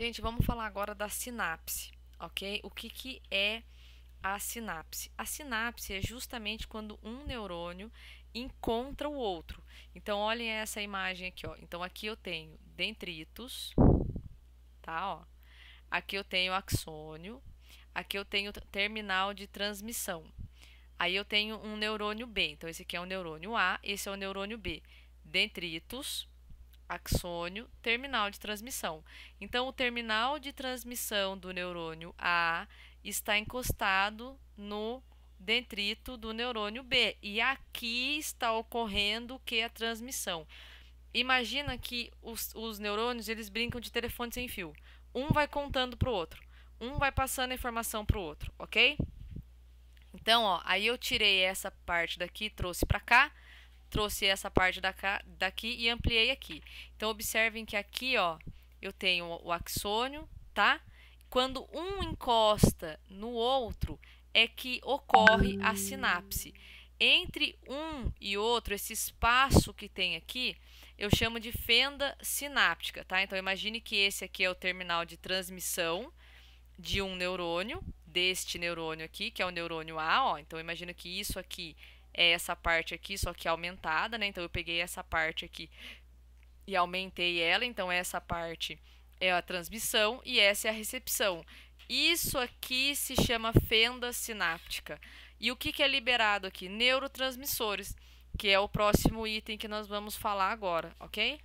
Gente, vamos falar agora da sinapse, ok? O que, que é a sinapse? A sinapse é justamente quando um neurônio encontra o outro. Então, olhem essa imagem aqui, ó. Então, aqui eu tenho dendritos, tá, ó. Aqui eu tenho axônio, aqui eu tenho terminal de transmissão. Aí eu tenho um neurônio B. Então, esse aqui é o neurônio A, esse é o neurônio B. Dendritos, axônio, terminal de transmissão. Então, o terminal de transmissão do neurônio A está encostado no dendrito do neurônio B. E aqui está ocorrendo o que a transmissão. Imagina que os, os neurônios eles brincam de telefone sem fio. Um vai contando para o outro. Um vai passando a informação para o outro, ok? Então, ó, aí eu tirei essa parte daqui, trouxe para cá trouxe essa parte daqui e ampliei aqui. Então, observem que aqui, ó, eu tenho o axônio, tá? Quando um encosta no outro, é que ocorre a sinapse. Entre um e outro, esse espaço que tem aqui, eu chamo de fenda sináptica, tá? Então, imagine que esse aqui é o terminal de transmissão de um neurônio, deste neurônio aqui, que é o neurônio A, ó. Então, imagine que isso aqui é essa parte aqui, só que aumentada, né? Então eu peguei essa parte aqui e aumentei ela, então essa parte é a transmissão e essa é a recepção. Isso aqui se chama fenda sináptica. E o que, que é liberado aqui? Neurotransmissores, que é o próximo item que nós vamos falar agora, ok?